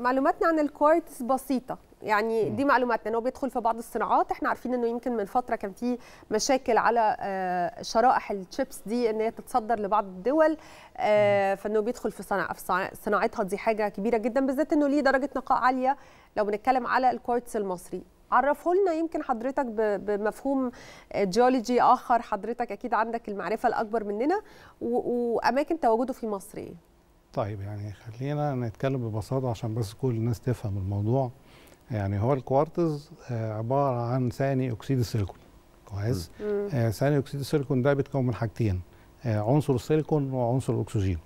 معلوماتنا عن الكوارتز بسيطه يعني دي معلوماتنا انه هو بيدخل في بعض الصناعات احنا عارفين انه يمكن من فتره كان في مشاكل على آه، شرائح الشيبس دي ان هي تتصدر لبعض الدول آه، فانه بيدخل في صناعة في صناعتها دي حاجه كبيره جدا بالذات انه ليه درجه نقاء عاليه لو بنتكلم على الكوارتز المصري عرفه لنا يمكن حضرتك بمفهوم جيولوجي آه، اخر حضرتك اكيد عندك المعرفه الاكبر مننا واماكن تواجده في مصر ايه طيب يعني خلينا نتكلم ببساطة عشان بس كل الناس تفهم الموضوع يعني هو الكوارتز آه، عبارة عن ثاني أكسيد السيليكون كويس آه، ثاني أكسيد السيليكون ده بيتكون من حاجتين آه، عنصر السيليكون وعنصر الأكسجين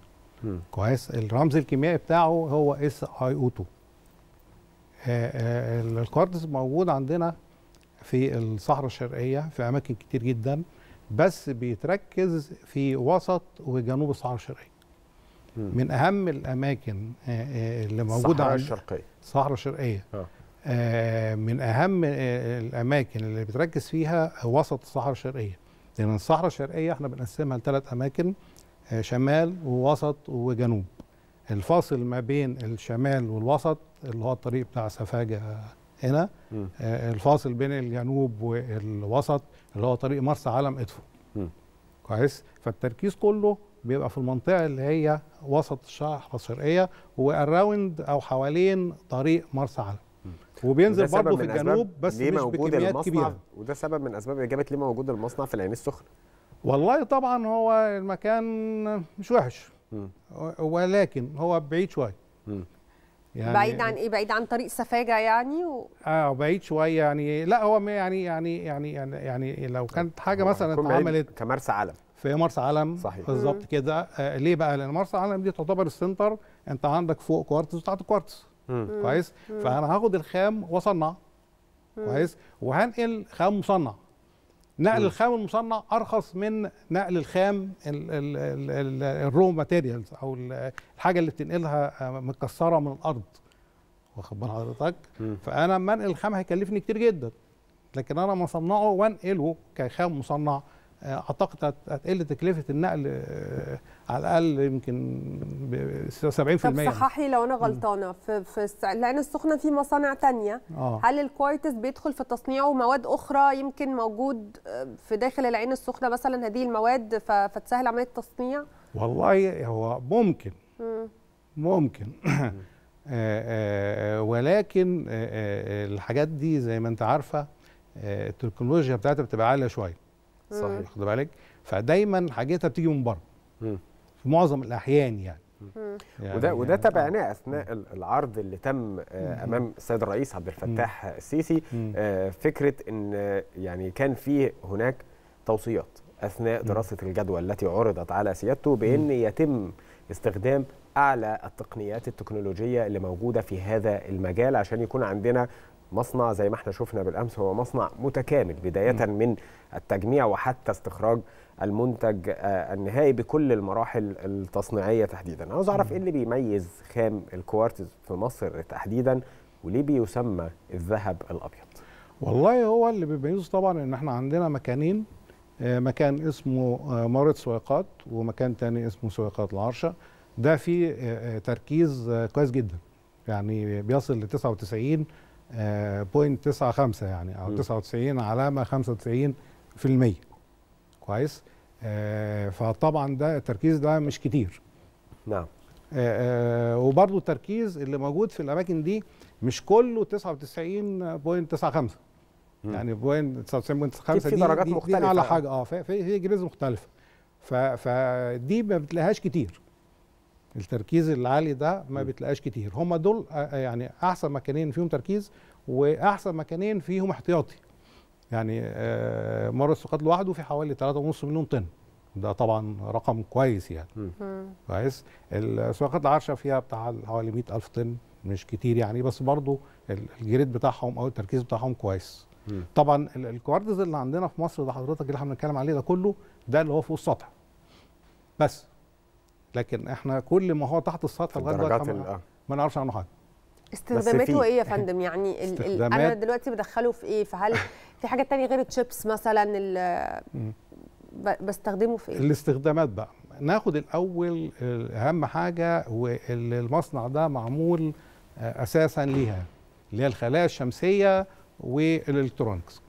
كويس الرمز الكيميائي بتاعه هو اس اي او 2 الكوارتز موجود عندنا في الصحراء الشرقية في أماكن كتير جدا بس بيتركز في وسط وجنوب الصحراء الشرقية من اهم الاماكن آه، آه، اللي موجوده الصحراء الشرقيه الصحراء الشرقيه آه. آه، من اهم الاماكن اللي بتركز فيها وسط الصحراء الشرقيه لان الصحراء الشرقيه احنا بنقسمها لثلاث اماكن شمال ووسط وجنوب الفاصل ما بين الشمال والوسط اللي هو الطريق بتاع سفاجه هنا م. الفاصل بين الجنوب والوسط اللي هو طريق مرسى علم ادفو كويس فالتركيز كله بيبقى في المنطقه اللي هي وسط الصحراء الشرقيه واراوند او حوالين طريق مرسى علم وبينزل برضه في الجنوب بس مش بكميات كبيره وده سبب من اسباب اجابه ليه موجود المصنع في العين السخنه والله طبعا هو المكان مش وحش ولكن هو بعيد شويه يعني بعيد عن ايه بعيد عن طريق سفاجه يعني و... اه بعيد شويه يعني لا هو يعني يعني يعني يعني, يعني لو كانت حاجه مثلا اتعملت كمرسى علم في مرسى علم صحيح بالظبط كده آه ليه بقى لان مرسى علم دي تعتبر السنتر انت عندك فوق كوارتز وتحت كوارتز كويس فانا هاخد الخام واصنع كويس وهنقل خام مصنع نقل مم. الخام المصنع ارخص من نقل الخام الرو ماتيريالز او الحاجه اللي بتنقلها آه، متكسره من الارض واخد بال حضرتك فانا لما انقل الخام هيكلفني كتير جدا لكن انا مصنعه وانقله كخام مصنع آه، اعتقد هتقل تكلفه النقل آه، على الاقل يمكن 70% طب صححي لو انا غلطانه في في العين السخنه في مصانع ثانيه آه. هل الكوارتز بيدخل في تصنيعه مواد اخرى يمكن موجود في داخل العين السخنه مثلا هذه المواد فتسهل عمليه التصنيع والله هو ممكن مم. ممكن ولكن الحاجات دي زي ما انت عارفه التكنولوجيا بتاعتها بتبقى عاليه شويه صحيح خد بالك فدايما حاجتها بتيجي من بره في معظم الاحيان يعني يعني وده يعني وده تابعناه يعني اثناء العرض اللي تم آه، امام السيد الرئيس عبد الفتاح السيسي آه، فكره ان يعني كان في هناك توصيات اثناء دراسه الجدوى التي عرضت على سيادته بان يتم استخدام اعلى التقنيات التكنولوجيه اللي موجوده في هذا المجال عشان يكون عندنا مصنع زي ما احنا شفنا بالامس هو مصنع متكامل بدايه من التجميع وحتى استخراج المنتج آه، النهائي بكل المراحل التصنيعيه تحديدا عاوز اعرف ايه اللي بيميز خام الكوارتز في مصر تحديدا وليه بيسمى الذهب الابيض والله هو اللي بيميزه طبعا ان احنا عندنا مكانين آه، مكان اسمه آه، مارت سويقات ومكان تاني اسمه سويقات العرشه ده فيه تركيز كويس جدا يعني بيصل ل 99 0.95 آه، يعني او 99 علامه 95% كويس آه، فطبعا ده التركيز ده مش كتير نعم آه، وبرضو التركيز اللي موجود في الاماكن دي مش كله 99.95 يعني بوين 99.95 دي في درجات دي مختلفه دي على حاجه اه في في جريز مختلفه فدي ما بتلاقيهاش كتير التركيز العالي ده ما بتلاقاش كتير هم دول آه، آه، يعني احسن مكانين فيهم تركيز واحسن مكانين فيهم احتياطي يعني آه، مر السقاط لوحده في حوالي 3.5 مليون طن ده طبعا رقم كويس يعني كويس السقاط العرشه فيها بتاع حوالي 100000 طن مش كتير يعني بس برضه الجريد بتاعهم او التركيز بتاعهم كويس طبعا الكوارتز اللي عندنا في مصر ده حضرتك اللي احنا بنتكلم عليه ده كله ده اللي هو فوق السطح بس لكن احنا كل ما هو تحت السطح لغايه دلوقتي آه. ما, نعرفش عنه حاجه استخداماته ايه يا فندم يعني انا دلوقتي بدخله في ايه فهل في حاجه تانية غير الشيبس مثلا بستخدمه في ايه الاستخدامات بقى ناخد الاول اهم حاجه والمصنع ده معمول آه، اساسا ليها اللي هي الخلايا الشمسيه والالكترونكس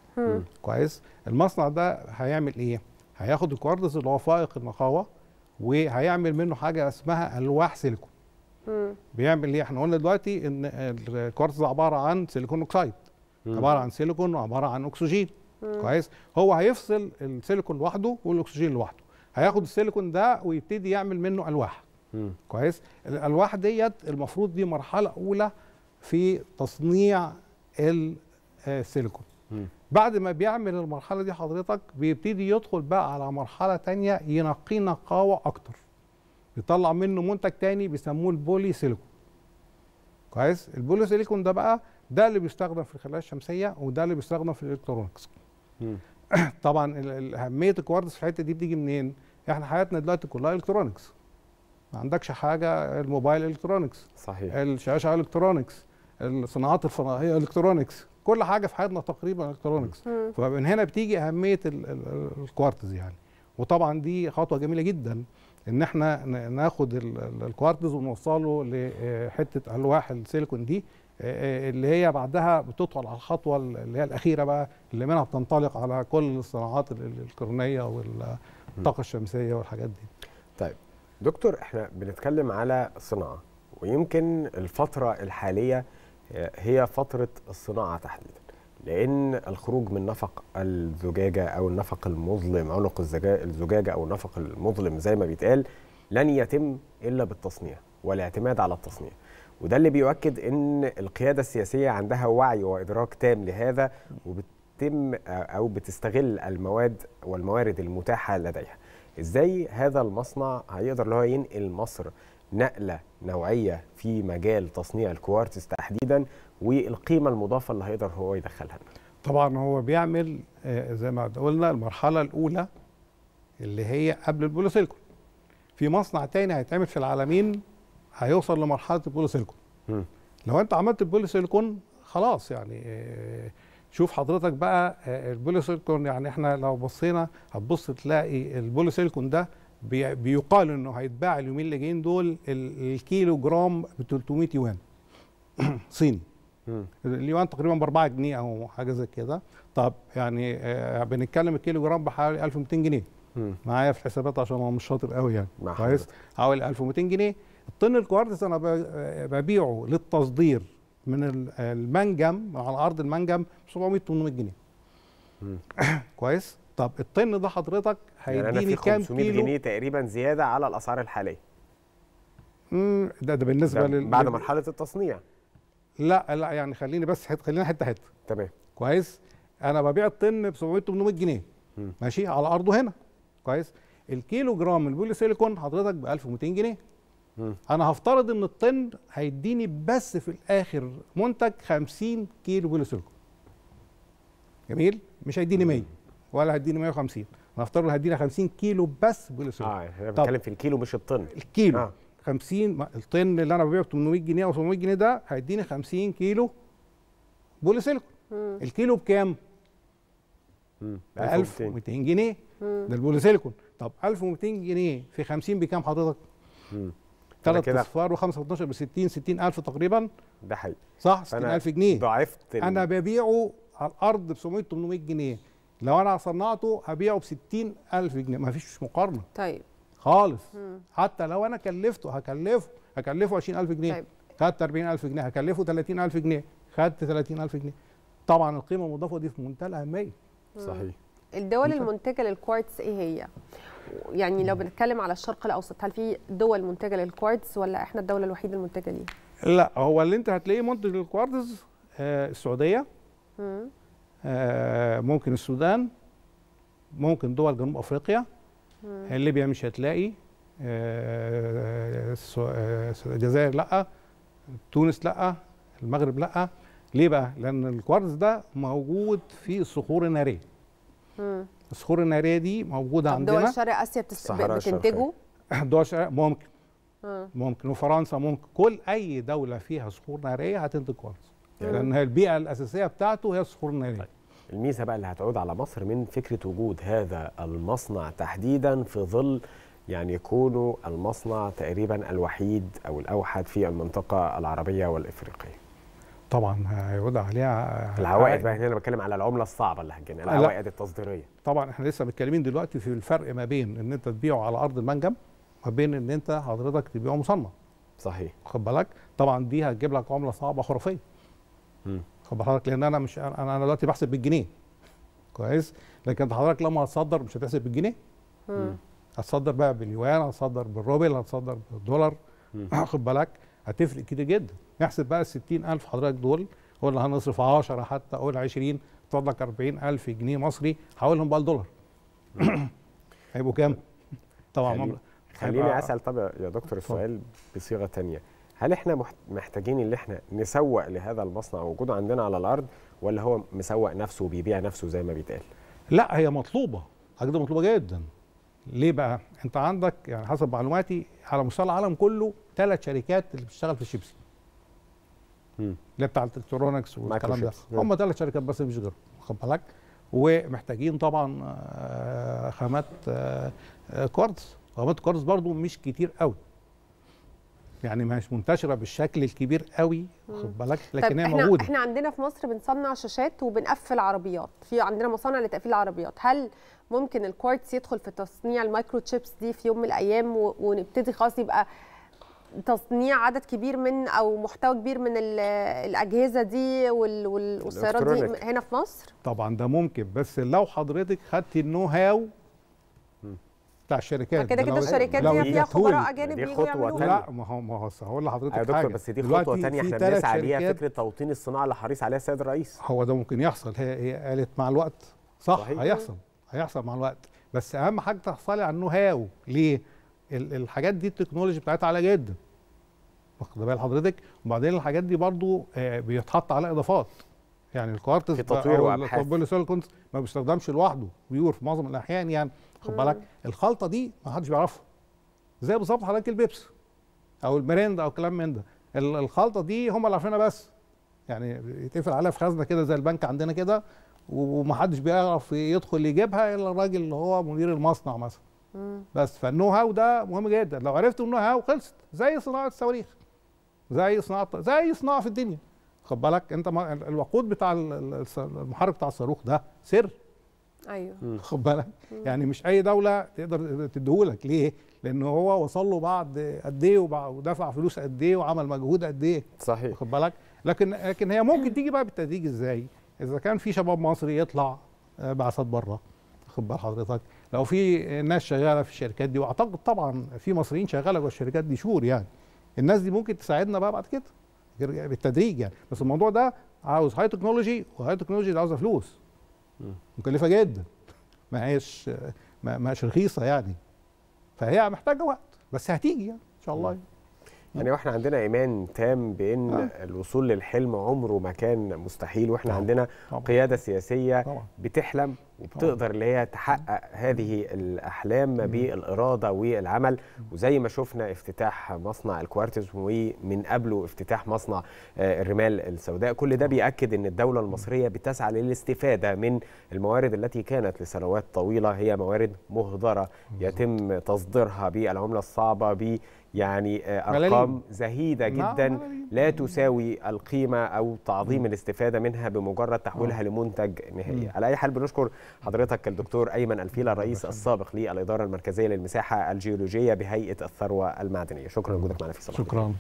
كويس المصنع ده هيعمل ايه هياخد الكوارتز اللي هو فائق النقاوه وهيعمل منه حاجه اسمها الواح سيليكون بيعمل ايه احنا قلنا دلوقتي ان الكوارتز عباره عن سيليكون اوكسايد عباره عن سيليكون وعباره عن اكسجين كويس هو هيفصل السيليكون لوحده والاكسجين لوحده هياخد السيليكون ده ويبتدي يعمل منه الواح كويس الالواح ديت المفروض دي مرحله اولى في تصنيع السيليكون آه، بعد ما بيعمل المرحله دي حضرتك بيبتدي يدخل بقى على مرحله تانية ينقيه نقاوه اكتر يطلع منه منتج تاني بيسموه البولي سيليكون كويس البولي سيليكون ده بقى ده اللي بيستخدم في الخلايا الشمسيه وده اللي بيستخدم في الالكترونكس طبعا اهميه الكوارتز في الحته دي بتيجي منين احنا حياتنا دلوقتي كلها الكترونكس ما عندكش حاجه الموبايل الكترونكس صحيح الشاشه الكترونكس الصناعات الفضائيه الكترونكس كل حاجه في حياتنا تقريبا الكترونكس فمن هنا بتيجي اهميه الكوارتز يعني وطبعا دي خطوه جميله جدا ان احنا ناخد الكوارتز ونوصله لحته الواح السيليكون دي اللي هي بعدها بتدخل على الخطوه اللي هي الاخيره بقى اللي منها بتنطلق على كل الصناعات الالكترونيه والطاقه الشمسيه والحاجات دي. طيب دكتور احنا بنتكلم على صناعه ويمكن الفتره الحاليه هي فتره الصناعه تحديدا لان الخروج من نفق الزجاجه او النفق المظلم عنق الزجاجه او النفق المظلم زي ما بيتقال لن يتم الا بالتصنيع والاعتماد على التصنيع وده اللي بيؤكد ان القياده السياسيه عندها وعي وادراك تام لهذا وبتتم او بتستغل المواد والموارد المتاحه لديها ازاي هذا المصنع هيقدر اللي هو ينقل مصر نقله نوعيه في مجال تصنيع الكوارتز تحديدا والقيمه المضافه اللي هيقدر هو يدخلها طبعا هو بيعمل آه، زي ما قلنا المرحله الاولى اللي هي قبل البولوسيليكون في مصنع تاني هيتعمل في العالمين هيوصل لمرحله البولوسيليكون لو انت عملت البوليسيليكون خلاص يعني آه، شوف حضرتك بقى آه، البوليسيليكون يعني احنا لو بصينا هتبص تلاقي البوليسيليكون ده بيقال انه هيتباع اليومين اللي جايين دول الكيلو جرام ب 300 يوان صيني اليوان تقريبا ب 4 جنيه او حاجه زي كده طب يعني آه بنتكلم الكيلو جرام بحوالي 1200 جنيه معايا في الحسابات عشان انا مش شاطر قوي يعني كويس حوالي 1200 جنيه الطن الكوارتز انا ببيعه للتصدير من المنجم على ارض المنجم ب 700 800 جنيه كويس طب الطن ده حضرتك يعني هيديني يعني كام 500 كيلو جنيه تقريبا زياده على الاسعار الحاليه امم ده ده بالنسبه ده لل... بعد مرحله التصنيع لا لا يعني خليني بس حت خلينا حته حته تمام كويس انا ببيع الطن ب 700 800 جنيه مم. ماشي على ارضه هنا كويس الكيلو جرام البولي سيليكون حضرتك ب 1200 جنيه مم. انا هفترض ان الطن هيديني بس في الاخر منتج 50 كيلو بولي سيليكون جميل مش هيديني 100 ولا هيديني 150 نفترض هيديني 50 كيلو بس جلوسوز اه احنا بنتكلم في الكيلو مش الطن الكيلو آه. 50 الطن اللي انا ببيعه ب 800 جنيه او 700 جنيه ده هيديني 50 كيلو بولي سيليكون الكيلو بكام؟ 1200 جنيه ده البولي سيليكون طب 1200 جنيه في 50 بكام حضرتك؟ ثلاث اصفار و 12 ب 60 60000 تقريبا ده حقيقي صح 60000 جنيه ضعفت انا ببيعه على الارض ب 700 800 جنيه لو انا صنعته هبيعه ب 60000 جنيه مفيش مقارنه طيب خالص مم. حتى لو انا كلفته هكلفه هكلفه 20000 جنيه طيب. خدت 40000 جنيه هكلفه 30000 جنيه خدت 30000 جنيه طبعا القيمه المضافه دي في منتهى الاهميه صحيح الدول المنتجه للكوارتز ايه هي يعني لو بنتكلم على الشرق الاوسط هل في دول منتجه للكوارتز ولا احنا الدوله الوحيده المنتجه ليه لا هو اللي انت هتلاقيه منتج للكوارتز آه السعوديه مم. آه، ممكن السودان ممكن دول جنوب افريقيا آه، ليبيا مش هتلاقي آه، الجزائر لا تونس لا المغرب لا ليه بقى لان الكوارتز ده موجود في الصخور الناريه الصخور الناريه دي موجوده عندنا دول شرق اسيا بتس... بتنتجه دول شرق ممكن ممكن وفرنسا ممكن كل اي دوله فيها صخور ناريه هتنتج كوارتز لان البيئه الاساسيه بتاعته هي الصخور الناريه الميزه بقى اللي هتعود على مصر من فكره وجود هذا المصنع تحديدا في ظل يعني كونه المصنع تقريبا الوحيد او الاوحد في المنطقه العربيه والافريقيه. طبعا هيعود عليها العوائد بقى هنا انا بتكلم على العمله الصعبه اللي هتجينا العوائد التصديريه. طبعا احنا لسه متكلمين دلوقتي في الفرق ما بين ان انت تبيعه على ارض المنجم ما بين ان انت حضرتك تبيعه مصنع. صحيح. خد بالك؟ طبعا دي هتجيب لك عمله صعبه خرافيه. خد حضرتك لان انا مش انا انا دلوقتي بحسب بالجنيه كويس لكن انت حضرتك لما هتصدر مش هتحسب بالجنيه هتصدر بقى باليوان هتصدر بالروبل هتصدر بالدولار خد بالك هتفرق كتير جدا احسب بقى ال 60000 حضرتك دول اللي هنصرف 10 حتى قول 20 تفضل لك 40000 جنيه مصري حولهم بقى لدولار هيبقوا كام؟ طبعا خليني اسال طب يا دكتور السؤال بصيغه ثانيه هل احنا محتاجين ان احنا نسوق لهذا المصنع وجوده عندنا على الارض ولا هو مسوق نفسه وبيبيع نفسه زي ما بيتقال لا هي مطلوبه حاجه مطلوبه جدا ليه بقى انت عندك يعني حسب معلوماتي على مستوى العالم كله ثلاث شركات اللي بتشتغل في الشيبسي اللي بتاع الالكترونكس والكلام ده هم ثلاث شركات بس مش غيرهم واخد بالك ومحتاجين طبعا آه، خامات آه، آه، كوارتز خامات كوارتز برضو مش كتير قوي يعني مش منتشره بالشكل الكبير قوي واخد بالك لكن طيب هي موجوده احنا عندنا في مصر بنصنع شاشات وبنقفل عربيات في عندنا مصانع لتقفيل العربيات هل ممكن الكوارتز يدخل في تصنيع المايكرو تشيبس دي في يوم من الايام ونبتدي خلاص يبقى تصنيع عدد كبير من او محتوى كبير من الاجهزه دي والسيارات دي هنا في مصر طبعا ده ممكن بس لو حضرتك خدتي النو هاو بتاع الشركات كده كده الشركات دي فيها خبراء اجانب دي خطوه ثانيه لا ما هو ما هو هقول لحضرتك يا دكتور بس دي خطوه ثانيه احنا بنسعى ليها فكره توطين الصناعه اللي حريص عليها السيد الرئيس هو ده ممكن يحصل هي هي قالت مع الوقت صح صحيح. هيحصل هيحصل مع الوقت بس اهم حاجه تحصلي على النو هاو ليه الحاجات دي التكنولوجي بتاعتها عاليه جدا واخد بال حضرتك وبعدين الحاجات دي برضو آه، بيتحط عليها اضافات يعني الكوارتز في تطوير وابحاث ما بيستخدمش لوحده بيور في معظم الاحيان يعني خد بالك الخلطه دي ما حدش بيعرفها زي بالظبط حضرتك البيبس او الميريندا او كلام من ده الخلطه دي هم اللي عارفينها بس يعني يتقفل عليها في خزنه كده زي البنك عندنا كده ومحدش بيعرف يدخل يجيبها الا الراجل اللي هو مدير المصنع مثلا بس فالنو هاو ده مهم جدا لو عرفت النو هاو خلصت زي صناعه الصواريخ زي صناعه زي صناعه في الدنيا خد بالك انت الوقود بتاع المحرك بتاع الصاروخ ده سر ايوه خد بالك يعني مش اي دوله تقدر تديهولك ليه لان هو وصل له بعد قد ايه ودفع فلوس قد ايه وعمل مجهود قد ايه صحيح خد بالك لكن لكن هي ممكن تيجي بقى بالتدريج ازاي اذا كان في شباب مصري يطلع آه، بعثات بره خد بال حضرتك لو في ناس شغاله في الشركات دي واعتقد طبعا في مصريين شغاله جوه الشركات دي شهور يعني الناس دي ممكن تساعدنا بقى بعد كده بالتدريج يعني بس الموضوع ده عاوز هاي تكنولوجي وهاي تكنولوجي دي عاوزه فلوس مكلفه جدا ما هيش ما هيش رخيصه يعني فهي محتاجه وقت بس هتيجي يعني ان شاء الله يعني. يعني واحنا عندنا ايمان تام بان آه. الوصول للحلم عمره ما كان مستحيل واحنا طبعا. عندنا طبعا. قياده سياسيه طبعا. بتحلم وبتقدر اللي هي تحقق هذه الاحلام بالاراده والعمل وزي ما شفنا افتتاح مصنع الكوارتز ومن قبله افتتاح مصنع آه، الرمال السوداء كل ده بياكد ان الدوله المصريه بتسعى للاستفاده من الموارد التي كانت لسنوات طويله هي موارد مهدره يتم تصديرها بالعمله الصعبه ب يعني آه، ارقام زهيده نعم، جدا لا تساوي القيمه او تعظيم الاستفاده منها بمجرد تحويلها لمنتج نهائي على اي حال بنشكر حضرتك الدكتور ايمن الفيلا الرئيس السابق للاداره المركزيه للمساحه الجيولوجيه بهيئه الثروه المعدنيه شكرا لوجودك معنا في صباح شكرا